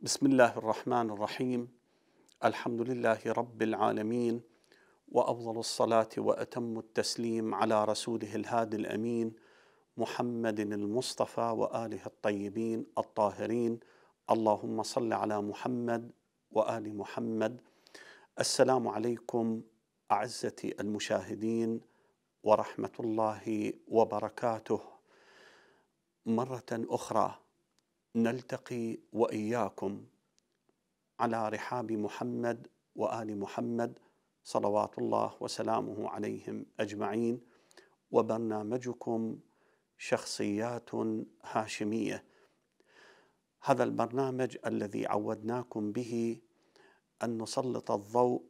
بسم الله الرحمن الرحيم الحمد لله رب العالمين وافضل الصلاه واتم التسليم على رسوله الهادي الامين محمد المصطفى واله الطيبين الطاهرين اللهم صل على محمد وال محمد السلام عليكم اعزتي المشاهدين ورحمه الله وبركاته مره اخرى نلتقي واياكم على رحاب محمد وال محمد صلوات الله وسلامه عليهم اجمعين وبرنامجكم شخصيات هاشميه هذا البرنامج الذي عودناكم به ان نسلط الضوء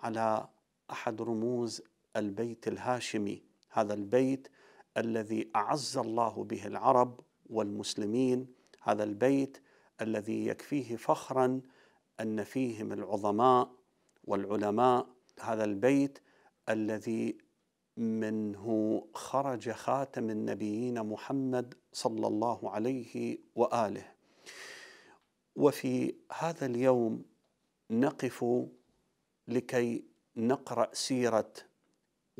على احد رموز البيت الهاشمي هذا البيت الذي اعز الله به العرب والمسلمين هذا البيت الذي يكفيه فخرا ان فيهم العظماء والعلماء هذا البيت الذي منه خرج خاتم النبيين محمد صلى الله عليه واله وفي هذا اليوم نقف لكي نقرا سيره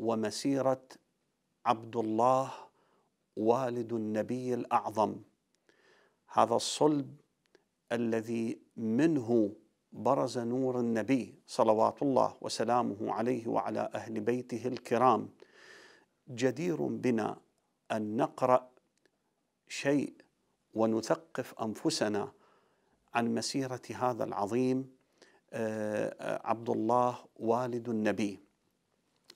ومسيره عبد الله والد النبي الاعظم هذا الصلب الذي منه برز نور النبي صلوات الله وسلامه عليه وعلى اهل بيته الكرام جدير بنا ان نقرا شيء ونثقف انفسنا عن مسيره هذا العظيم آه، آه، عبد الله والد النبي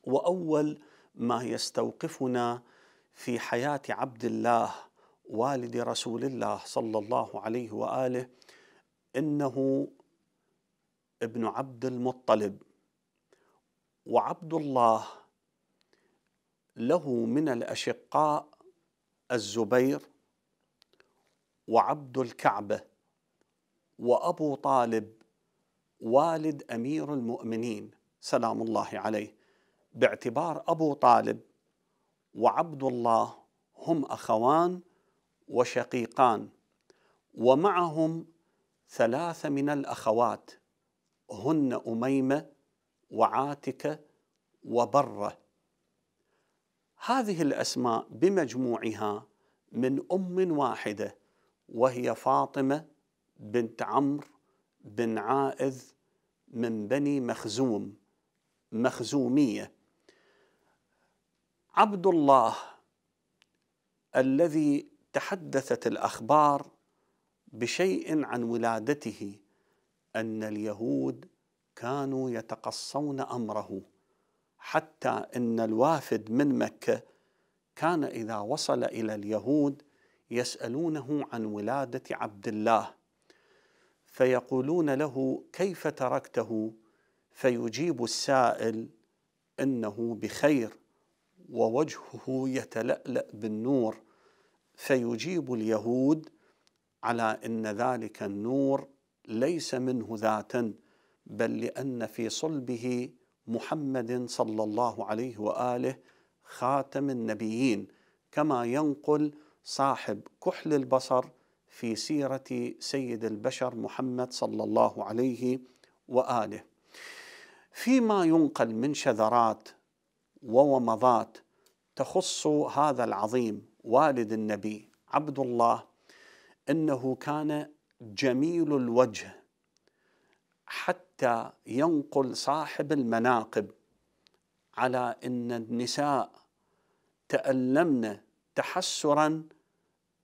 واول ما يستوقفنا في حياه عبد الله والد رسول الله صلى الله عليه واله انه ابن عبد المطلب وعبد الله له من الاشقاء الزبير وعبد الكعبه وابو طالب والد امير المؤمنين سلام الله عليه باعتبار ابو طالب وعبد الله هم اخوان وشقيقان ومعهم ثلاثه من الاخوات هن اميمه وعاتكه وبره هذه الاسماء بمجموعها من ام واحده وهي فاطمه بنت عمرو بن عائذ من بني مخزوم مخزوميه عبد الله الذي تحدثت الاخبار بشيء عن ولادته ان اليهود كانوا يتقصون امره حتى ان الوافد من مكه كان اذا وصل الى اليهود يسالونه عن ولاده عبد الله فيقولون له كيف تركته فيجيب السائل انه بخير ووجهه يتلألأ بالنور فيجيب اليهود على ان ذلك النور ليس منه ذاتا بل لان في صلبه محمد صلى الله عليه واله خاتم النبيين كما ينقل صاحب كحل البصر في سيره سيد البشر محمد صلى الله عليه واله فيما ينقل من شذرات وومضات تخص هذا العظيم والد النبي عبد الله انه كان جميل الوجه حتى ينقل صاحب المناقب على ان النساء تالمن تحسرا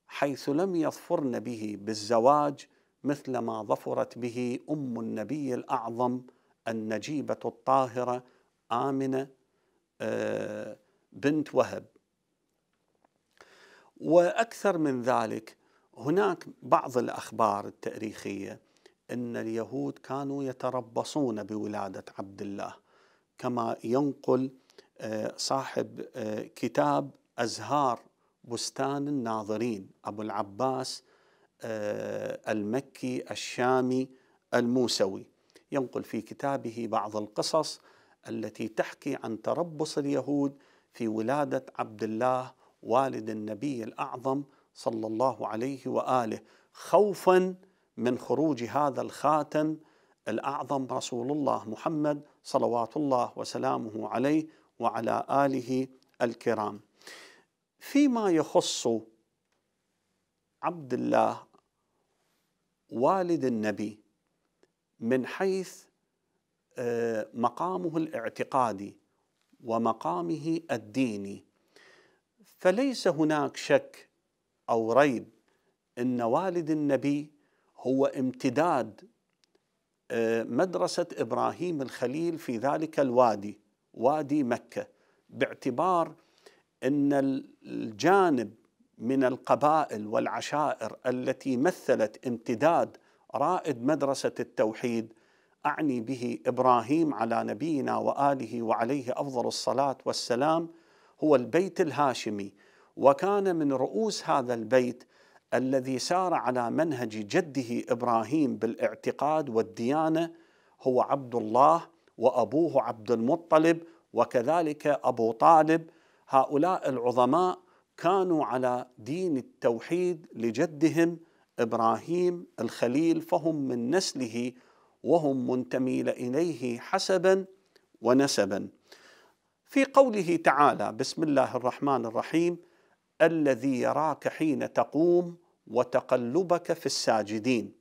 حيث لم يظفرن به بالزواج مثل ما ظفرت به ام النبي الاعظم النجيبه الطاهره امنه آه، بنت وهب واكثر من ذلك هناك بعض الاخبار التاريخيه ان اليهود كانوا يتربصون بولاده عبد الله كما ينقل آه، صاحب آه، كتاب ازهار بستان الناظرين ابو العباس المكي الشامي الموسوي ينقل في كتابه بعض القصص التي تحكي عن تربص اليهود في ولاده عبد الله والد النبي الاعظم صلى الله عليه واله خوفا من خروج هذا الخاتم الاعظم رسول الله محمد صلوات الله وسلامه عليه وعلى اله الكرام. فيما يخص عبد الله والد النبي من حيث آه، مقامه الاعتقادي ومقامه الديني فليس هناك شك او ريب ان والد النبي هو امتداد آه، مدرسه ابراهيم الخليل في ذلك الوادي وادي مكه باعتبار ان الجانب من القبائل والعشائر التي مثلت امتداد رائد مدرسه التوحيد اعني به ابراهيم على نبينا واله وعليه افضل الصلاه والسلام هو البيت الهاشمي وكان من رؤوس هذا البيت الذي سار على منهج جده ابراهيم بالاعتقاد والديانه هو عبد الله وابوه عبد المطلب وكذلك ابو طالب هؤلاء العظماء كانوا على دين التوحيد لجدهم ابراهيم الخليل فهم من نسله وهم منتمين اليه حسبا ونسبا في قوله تعالى بسم الله الرحمن الرحيم الذي يراك حين تقوم وتقلبك في الساجدين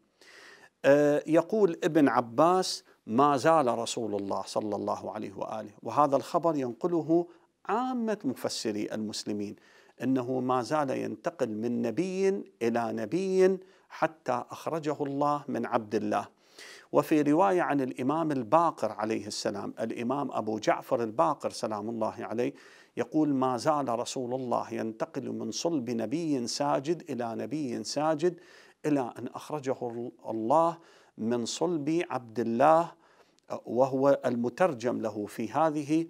آه، يقول ابن عباس ما زال رسول الله صلى الله عليه واله وهذا الخبر ينقله عامه مفسري المسلمين انه ما زال ينتقل من نبي الى نبي حتى اخرجه الله من عبد الله وفي رواية عن الإمام الباقر عليه السلام الإمام أبو جعفر الباقر سلام الله عليه يقول ما زال رسول الله ينتقل من صلب نبي ساجد إلى نبي ساجد إلى أن أخرجه الله من صلب عبد الله وهو المترجم له في هذه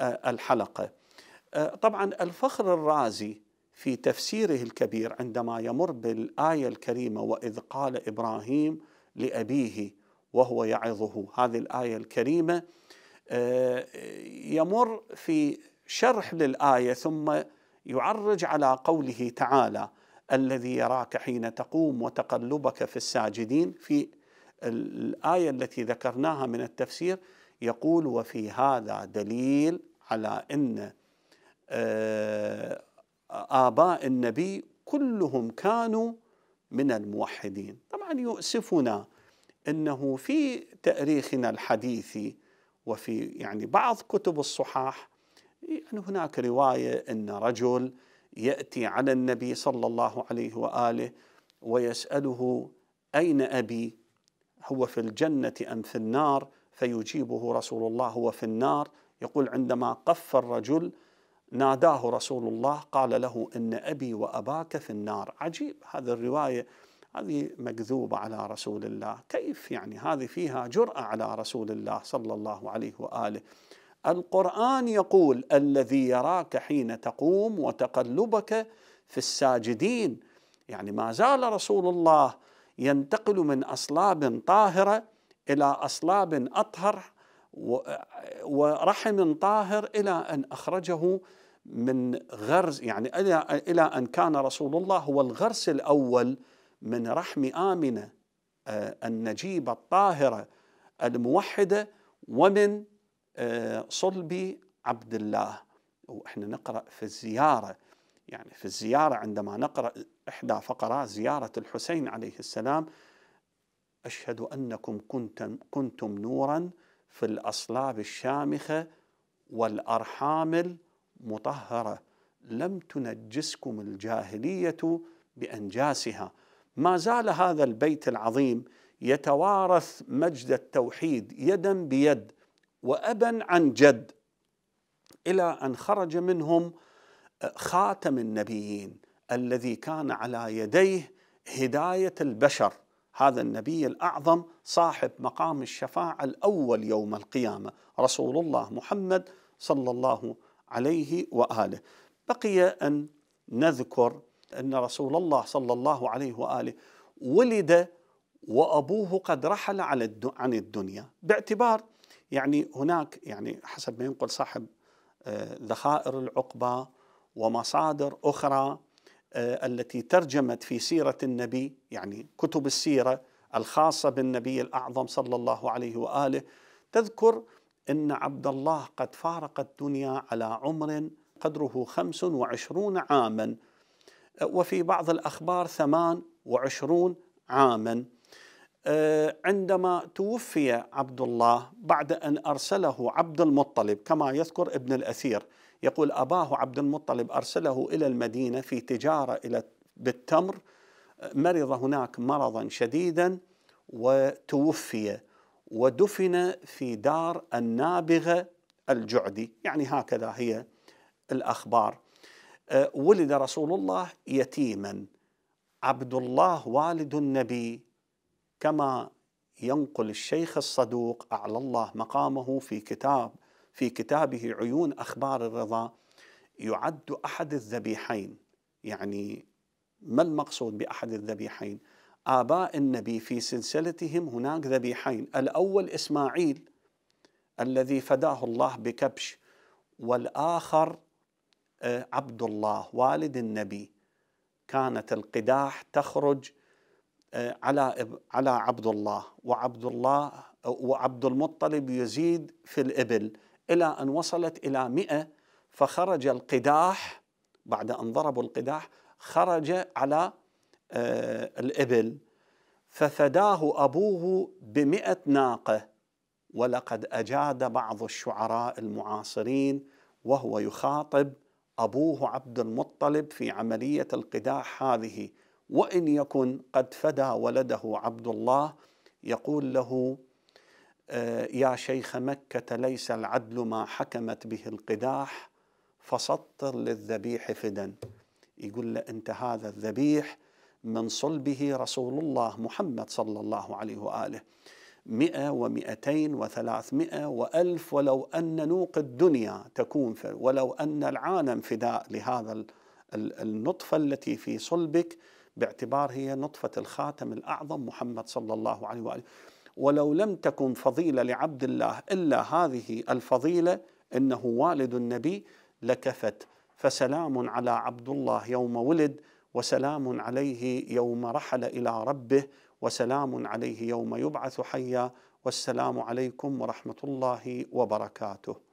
آه، الحلقة آه، طبعا الفخر الرازي في تفسيره الكبير عندما يمر بالآية الكريمة وإذ قال إبراهيم لأبيه وهو يعظه هذه الآية الكريمة آه، يمر في شرح للآية ثم يعرج على قوله تعالى الذي يراك حين تقوم وتقلبك في الساجدين في الآية التي ذكرناها من التفسير يقول وفي هذا دليل على أن آه، آباء النبي كلهم كانوا من الموحدين طبعا يؤسفنا انه في تاريخنا الحديث وفي يعني بعض كتب الصحاح يعني هناك روايه ان رجل ياتي على النبي صلى الله عليه واله ويساله اين ابي؟ هو في الجنه ام في النار؟ فيجيبه رسول الله هو في النار يقول عندما قف الرجل ناداه رسول الله قال له إن أبي وأباك في النار عجيب هذه الرواية هذه مكذوبة على رسول الله كيف يعني هذه فيها جرأة على رسول الله صلى الله عليه وآله القرآن يقول الذي يراك حين تقوم وتقلبك في الساجدين يعني ما زال رسول الله ينتقل من أصلاب طاهرة إلى أصلاب أطهر ورحم طاهر إلى أن أخرجه من غرز يعني إلى أن كان رسول الله هو الغرس الأول من رحم آمنة آه، النجيبة الطاهرة الموحدة ومن آه، صلب عبد الله وإحنا نقرأ في الزيارة يعني في الزيارة عندما نقرأ إحدى فقرات زيارة الحسين عليه السلام أشهد أنكم كنتم, كنتم نورا في الأصلاب الشامخة والأرحام مطهرة لم تنجسكم الجاهلية بأنجاسها ما زال هذا البيت العظيم يتوارث مجد التوحيد يدا بيد وأبا عن جد إلى أن خرج منهم خاتم النبيين الذي كان على يديه هداية البشر هذا النبي الأعظم صاحب مقام الشفاعة الأول يوم القيامة رسول الله محمد صلى الله عليه وسلم عليه واله بقي ان نذكر ان رسول الله صلى الله عليه واله ولد وابوه قد رحل على عن الدنيا باعتبار يعني هناك يعني حسب ما ينقل صاحب آه، ذخائر العقبه ومصادر اخرى آه، التي ترجمت في سيره النبي يعني كتب السيره الخاصه بالنبي الاعظم صلى الله عليه واله تذكر إن عبد الله قد فارق الدنيا على عمر قدره خمس وعشرون عاما وفي بعض الأخبار ثمان وعشرون عاما آه، عندما توفي عبد الله بعد أن أرسله عبد المطلب كما يذكر ابن الأثير يقول أباه عبد المطلب أرسله إلى المدينة في تجارة إلى بالتمر مرض هناك مرضا شديدا وتوفي ودفن في دار النابغه الجعدي يعني هكذا هي الاخبار أه، ولد رسول الله يتيما عبد الله والد النبي كما ينقل الشيخ الصدوق اعلى الله مقامه في كتاب في كتابه عيون اخبار الرضا يعد احد الذبيحين يعني ما المقصود باحد الذبيحين؟ آباء النبي في سلسلتهم هناك ذبيحين الأول إسماعيل الذي فداه الله بكبش والآخر آه، عبد الله والد النبي كانت القداح تخرج آه، على على عبد الله وعبد الله آه، وعبد المطلب يزيد في الإبل إلى أن وصلت إلى مئة فخرج القداح بعد أن ضربوا القداح خرج على آه، الإبل ففداه أبوه بمئة ناقة ولقد أجاد بعض الشعراء المعاصرين وهو يخاطب أبوه عبد المطلب في عملية القداح هذه وإن يكن قد فدى ولده عبد الله يقول له آه، يا شيخ مكة ليس العدل ما حكمت به القداح فسطر للذبيح فدا يقول له أنت هذا الذبيح من صلبه رسول الله محمد صلى الله عليه وآله مئة ومئتين وثلاثمائة وألف ولو أن نوق الدنيا تكون ولو أن العالم فداء لهذا النطفة التي في صلبك باعتبار هي نطفة الخاتم الأعظم محمد صلى الله عليه وآله ولو لم تكن فضيلة لعبد الله إلا هذه الفضيلة إنه والد النبي لكفت فسلام على عبد الله يوم ولد وسلام عليه يوم رحل الى ربه وسلام عليه يوم يبعث حيا والسلام عليكم ورحمه الله وبركاته.